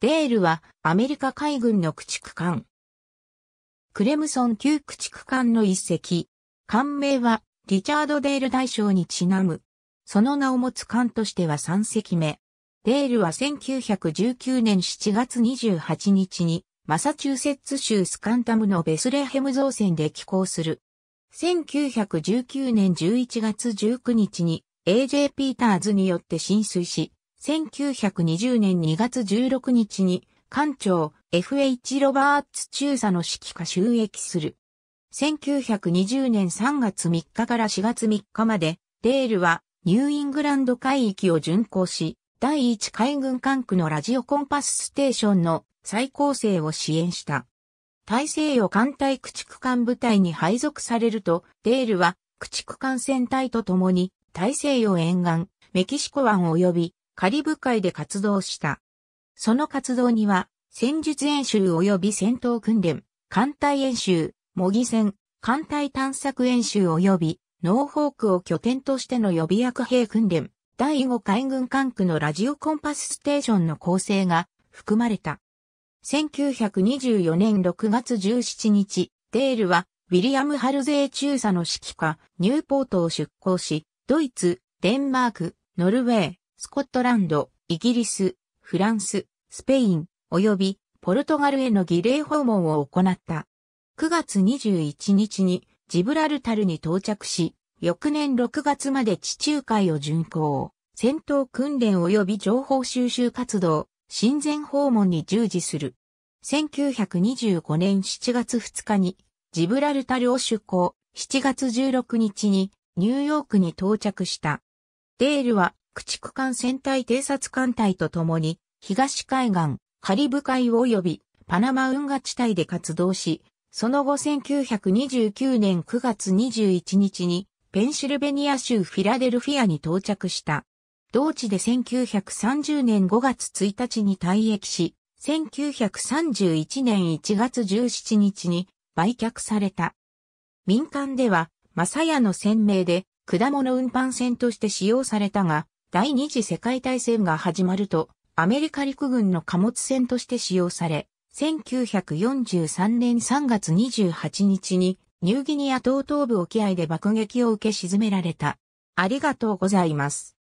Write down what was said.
デールはアメリカ海軍の駆逐艦。クレムソン級駆逐艦の一隻。艦名はリチャード・デール大将にちなむ。その名を持つ艦としては3隻目。デールは1919年7月28日にマサチューセッツ州スカンタムのベスレヘム造船で寄港する。1919年11月19日に AJ ピーターズによって浸水し、1920年2月16日に、艦長 F.H. ロバーツ中佐の指揮下収益する。1920年3月3日から4月3日まで、デールはニューイングランド海域を巡航し、第1海軍艦区のラジオコンパスステーションの再構成を支援した。大西洋艦隊駆逐艦部隊に配属されると、デールは駆逐艦船隊と共に大西洋沿岸、メキシコ湾及びカリブ海で活動した。その活動には、戦術演習及び戦闘訓練、艦隊演習、模擬戦、艦隊探索演習及び、ノーホークを拠点としての予備役兵訓練、第5海軍管区のラジオコンパスステーションの構成が含まれた。1924年6月17日、デールは、ウィリアム・ハルゼー中佐の指揮下、ニューポートを出港し、ドイツ、デンマーク、ノルウェー、スコットランド、イギリス、フランス、スペイン、及びポルトガルへの儀礼訪問を行った。9月21日にジブラルタルに到着し、翌年6月まで地中海を巡行、戦闘訓練及び情報収集活動、親善訪問に従事する。1925年7月2日にジブラルタルを出港、7月16日にニューヨークに到着した。デールは駆逐艦船隊偵察艦隊と共に、東海岸、カリブ海及びパナマ運河地帯で活動し、その後1929年9月21日に、ペンシルベニア州フィラデルフィアに到着した。同地で1930年5月1日に退役し、1931年1月17日に売却された。民間では、マサヤの船名で果物運搬船として使用されたが、第二次世界大戦が始まると、アメリカ陸軍の貨物船として使用され、1943年3月28日にニューギニア島東部沖合で爆撃を受け沈められた。ありがとうございます。